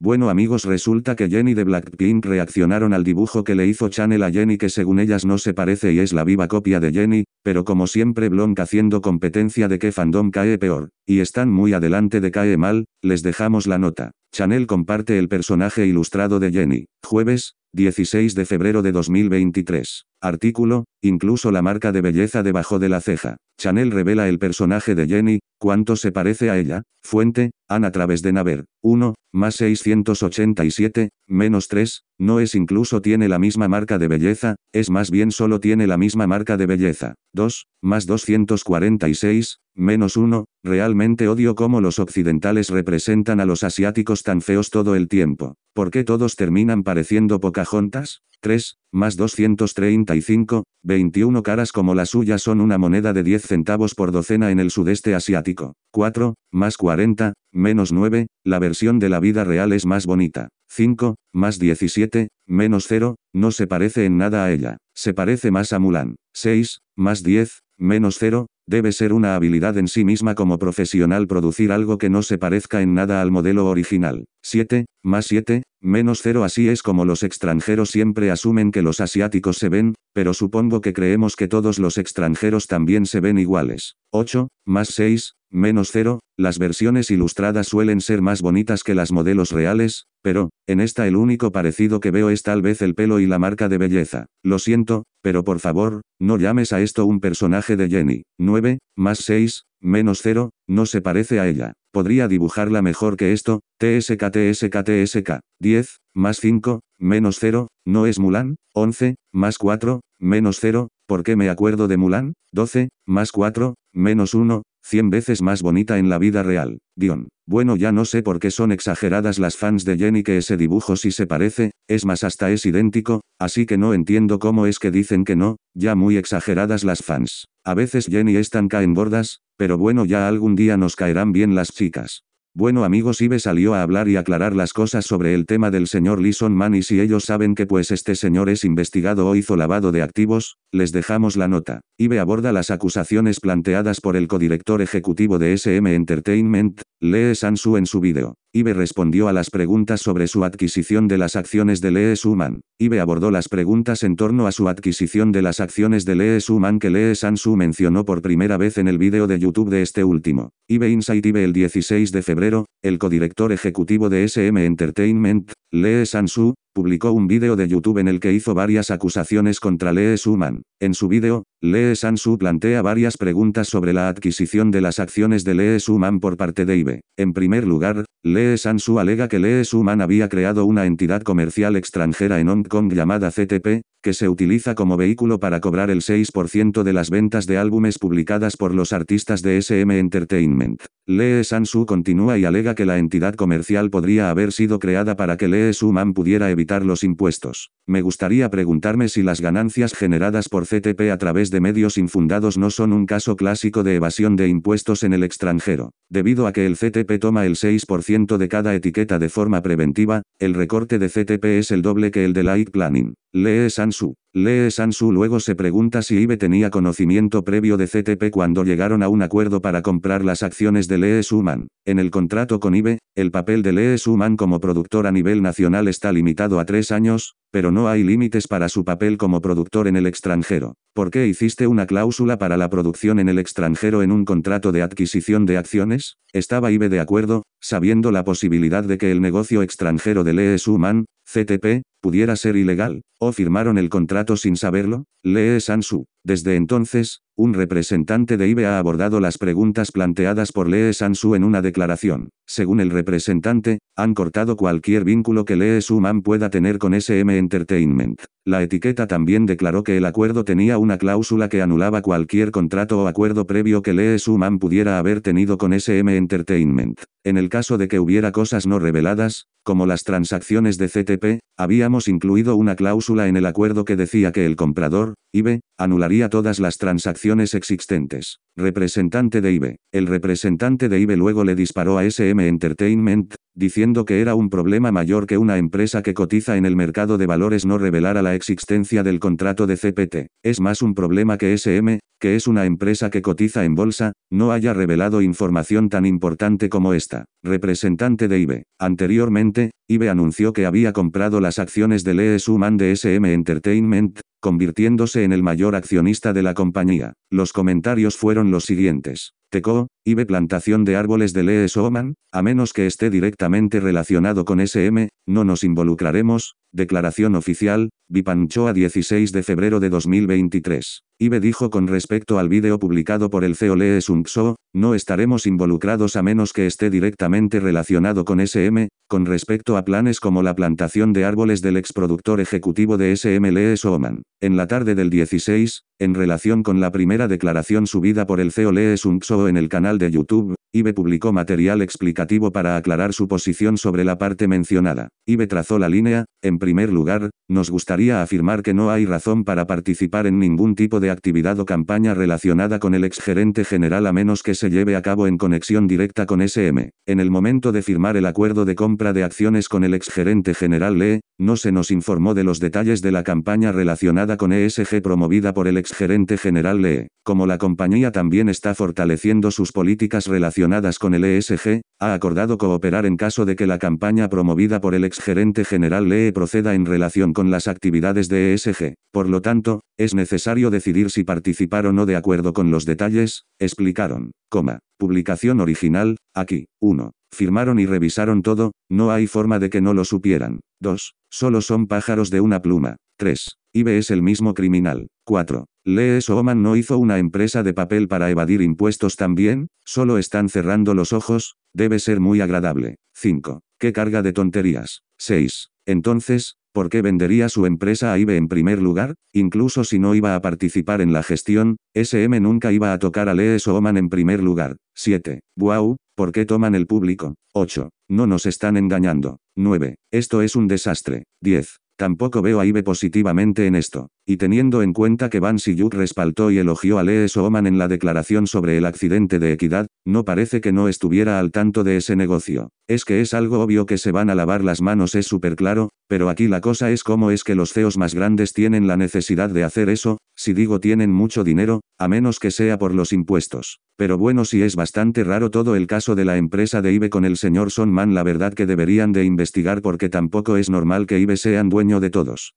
Bueno amigos resulta que Jenny de Blackpink reaccionaron al dibujo que le hizo Chanel a Jenny que según ellas no se parece y es la viva copia de Jenny, pero como siempre Blonk haciendo competencia de que fandom cae peor, y están muy adelante de cae mal, les dejamos la nota. Chanel comparte el personaje ilustrado de Jenny, jueves, 16 de febrero de 2023. Artículo, incluso la marca de belleza debajo de la ceja. Chanel revela el personaje de Jenny, cuánto se parece a ella. Fuente, Ana a través de Naver. 1, más 687, menos 3, no es incluso tiene la misma marca de belleza, es más bien solo tiene la misma marca de belleza. 2, más 246, menos 1, realmente odio cómo los occidentales representan a los asiáticos tan feos todo el tiempo. ¿Por qué todos terminan pareciendo pocajontas? 3, más 235, 21 caras como la suya son una moneda de 10 centavos por docena en el sudeste asiático. 4, más 40, menos 9, la versión de la vida real es más bonita. 5, más 17, menos 0, no se parece en nada a ella, se parece más a Mulan. 6, más 10, menos 0, debe ser una habilidad en sí misma como profesional producir algo que no se parezca en nada al modelo original. 7, más 7, Menos cero así es como los extranjeros siempre asumen que los asiáticos se ven, pero supongo que creemos que todos los extranjeros también se ven iguales. 8, más 6, menos 0, las versiones ilustradas suelen ser más bonitas que las modelos reales, pero, en esta el único parecido que veo es tal vez el pelo y la marca de belleza. Lo siento, pero por favor, no llames a esto un personaje de Jenny. 9, más 6, menos cero, no se parece a ella podría dibujarla mejor que esto, TSK TSK TSK, 10, más 5, menos 0, ¿no es Mulan? 11, más 4, menos 0, ¿por qué me acuerdo de Mulan? 12, más 4, menos 1, 100 veces más bonita en la vida real. Dion. Bueno ya no sé por qué son exageradas las fans de Jenny que ese dibujo sí se parece, es más hasta es idéntico, así que no entiendo cómo es que dicen que no, ya muy exageradas las fans. A veces Jenny están caen gordas, pero bueno ya algún día nos caerán bien las chicas. Bueno amigos Ibe salió a hablar y aclarar las cosas sobre el tema del señor Lison Man y si ellos saben que pues este señor es investigado o hizo lavado de activos, les dejamos la nota. Ibe aborda las acusaciones planteadas por el codirector ejecutivo de SM Entertainment, Lee Sansu en su vídeo. Ibe respondió a las preguntas sobre su adquisición de las acciones de Lee Suman. Ibe abordó las preguntas en torno a su adquisición de las acciones de Lee Suman que Lee Sansu mencionó por primera vez en el vídeo de YouTube de este último. Ibe Insight Ibe el 16 de febrero, el codirector ejecutivo de SM Entertainment, Lee Sansu, publicó un vídeo de YouTube en el que hizo varias acusaciones contra Lee Suman. En su vídeo, Lee Su plantea varias preguntas sobre la adquisición de las acciones de Lee Suman por parte de IBE. En primer lugar, Lee Sansu alega que Lee Suman había creado una entidad comercial extranjera en Hong Kong llamada CTP, que se utiliza como vehículo para cobrar el 6% de las ventas de álbumes publicadas por los artistas de SM Entertainment. Lee Sansu continúa y alega que la entidad comercial podría haber sido creada para que Lee Suman pudiera evitar los impuestos. Me gustaría preguntarme si las ganancias generadas por CTP a través de medios infundados no son un caso clásico de evasión de impuestos en el extranjero. Debido a que el CTP toma el 6% de cada etiqueta de forma preventiva, el recorte de CTP es el doble que el de Light Planning. Lee Sansu. Lee Sansu luego se pregunta si Ibe tenía conocimiento previo de CTP cuando llegaron a un acuerdo para comprar las acciones de Lee Suman. En el contrato con Ibe, el papel de Lee Suman como productor a nivel nacional está limitado a tres años, pero no hay límites para su papel como productor en el extranjero. ¿Por qué hiciste una cláusula para la producción en el extranjero en un contrato de adquisición de acciones? ¿Estaba Ibe de acuerdo? sabiendo la posibilidad de que el negocio extranjero de Lee Suman, CTP, pudiera ser ilegal, o firmaron el contrato sin saberlo, Lee Sansu. Desde entonces, un representante de IBE ha abordado las preguntas planteadas por Lee Sansu en una declaración. Según el representante, han cortado cualquier vínculo que Lee Suman pueda tener con SM Entertainment. La etiqueta también declaró que el acuerdo tenía una cláusula que anulaba cualquier contrato o acuerdo previo que Lee Suman pudiera haber tenido con SM Entertainment. En el caso de que hubiera cosas no reveladas, como las transacciones de CTP, habíamos incluido una cláusula en el acuerdo que decía que el comprador, IBE, anularía todas las transacciones existentes. Representante de IBE. El representante de IBE luego le disparó a SM Entertainment, diciendo que era un problema mayor que una empresa que cotiza en el mercado de valores no revelara la existencia del contrato de CPT. Es más un problema que SM, que es una empresa que cotiza en bolsa, no haya revelado información tan importante como esta. Representante de IBE. Anteriormente, IBE anunció que había comprado las acciones del e Man de SM Entertainment, convirtiéndose en el mayor accionista de la compañía. Los comentarios fueron los siguientes. Teco, IBE plantación de árboles de Lee Oman, a menos que esté directamente relacionado con SM, no nos involucraremos, Declaración oficial, Vipanchoa 16 de febrero de 2023. Ibe dijo con respecto al vídeo publicado por el CEO Lee Sung no estaremos involucrados a menos que esté directamente relacionado con SM, con respecto a planes como la plantación de árboles del exproductor ejecutivo de SM Lee Soman. En la tarde del 16, en relación con la primera declaración subida por el CEO Lee Sung en el canal de YouTube, Ibe publicó material explicativo para aclarar su posición sobre la parte mencionada. Ibe trazó la línea, en en primer lugar, nos gustaría afirmar que no hay razón para participar en ningún tipo de actividad o campaña relacionada con el exgerente general a menos que se lleve a cabo en conexión directa con SM. En el momento de firmar el acuerdo de compra de acciones con el exgerente general Lee, no se nos informó de los detalles de la campaña relacionada con ESG promovida por el exgerente general Lee. Como la compañía también está fortaleciendo sus políticas relacionadas con el ESG, ha acordado cooperar en caso de que la campaña promovida por el exgerente general Lee proceda en relación con las actividades de ESG. Por lo tanto, es necesario decidir si participar o no de acuerdo con los detalles, explicaron. Coma. Publicación original, aquí. 1. Firmaron y revisaron todo, no hay forma de que no lo supieran. 2. Solo son pájaros de una pluma. 3. IBE es el mismo criminal. 4. ¿Lees Oman no hizo una empresa de papel para evadir impuestos también? Solo están cerrando los ojos, debe ser muy agradable. 5. ¿Qué carga de tonterías? 6. Entonces, ¿por qué vendería su empresa a IBE en primer lugar? Incluso si no iba a participar en la gestión, SM nunca iba a tocar a Lees Oman en primer lugar. 7. Wow, ¿por qué toman el público? 8. No nos están engañando. 9. Esto es un desastre. 10. Tampoco veo a Ibe positivamente en esto. Y teniendo en cuenta que Van Siyuk respaldó y elogió a Lee Oman en la declaración sobre el accidente de Equidad, no parece que no estuviera al tanto de ese negocio. Es que es algo obvio que se van a lavar las manos es súper claro, pero aquí la cosa es cómo es que los CEOs más grandes tienen la necesidad de hacer eso, si digo tienen mucho dinero, a menos que sea por los impuestos. Pero bueno, si es bastante raro todo el caso de la empresa de IBE con el señor Sonman, la verdad que deberían de investigar porque tampoco es normal que IBE sean dueño de todos.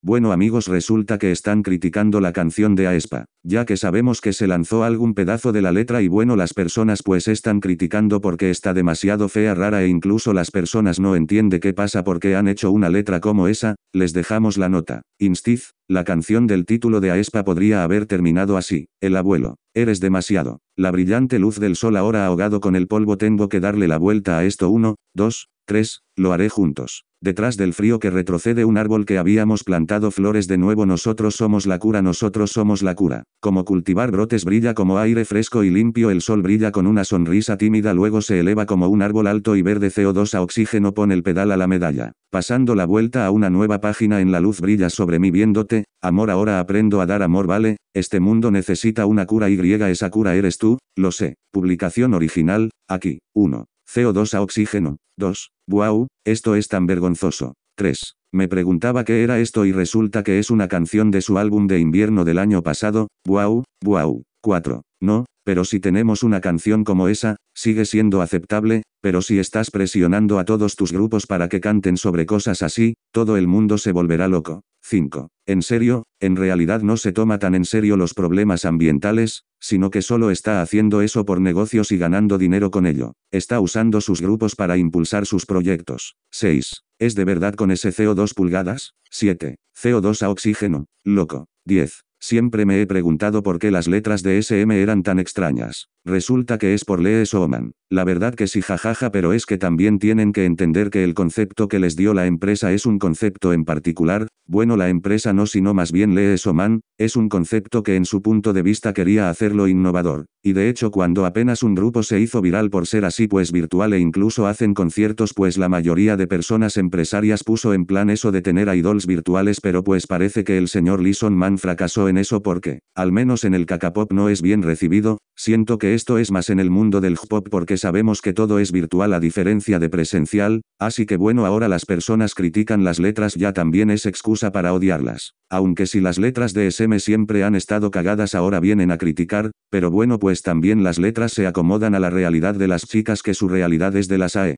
Bueno amigos resulta que están criticando la canción de Aespa, ya que sabemos que se lanzó algún pedazo de la letra y bueno las personas pues están criticando porque está demasiado fea rara e incluso las personas no entiende qué pasa porque han hecho una letra como esa, les dejamos la nota. Instiz, la canción del título de Aespa podría haber terminado así, el abuelo, eres demasiado. La brillante luz del sol ahora ahogado con el polvo tengo que darle la vuelta a esto 1, 2, 3, lo haré juntos. Detrás del frío que retrocede un árbol que habíamos plantado flores de nuevo nosotros somos la cura nosotros somos la cura. Como cultivar brotes brilla como aire fresco y limpio el sol brilla con una sonrisa tímida luego se eleva como un árbol alto y verde CO2 a oxígeno pone el pedal a la medalla. Pasando la vuelta a una nueva página en la luz brilla sobre mí viéndote, amor ahora aprendo a dar amor vale, este mundo necesita una cura y esa cura eres tú, lo sé. Publicación original, aquí, 1. CO2 a oxígeno. 2. Wow, esto es tan vergonzoso. 3. Me preguntaba qué era esto y resulta que es una canción de su álbum de invierno del año pasado. Wow, wow. 4. No, pero si tenemos una canción como esa, sigue siendo aceptable, pero si estás presionando a todos tus grupos para que canten sobre cosas así, todo el mundo se volverá loco. 5. En serio, en realidad no se toma tan en serio los problemas ambientales, sino que solo está haciendo eso por negocios y ganando dinero con ello. Está usando sus grupos para impulsar sus proyectos. 6. ¿Es de verdad con ese CO2 pulgadas? 7. CO2 a oxígeno. Loco. 10. Siempre me he preguntado por qué las letras de SM eran tan extrañas. Resulta que es por Lees man La verdad que sí jajaja pero es que también tienen que entender que el concepto que les dio la empresa es un concepto en particular, bueno la empresa no sino más bien Lees man es un concepto que en su punto de vista quería hacerlo innovador, y de hecho cuando apenas un grupo se hizo viral por ser así pues virtual e incluso hacen conciertos pues la mayoría de personas empresarias puso en plan eso de tener idols virtuales pero pues parece que el señor Lison Man fracasó en eso porque, al menos en el Cacapop no es bien recibido, siento que es esto es más en el mundo del pop porque sabemos que todo es virtual a diferencia de presencial, así que bueno ahora las personas critican las letras ya también es excusa para odiarlas. Aunque si las letras de SM siempre han estado cagadas ahora vienen a criticar, pero bueno pues también las letras se acomodan a la realidad de las chicas que su realidad es de las AE.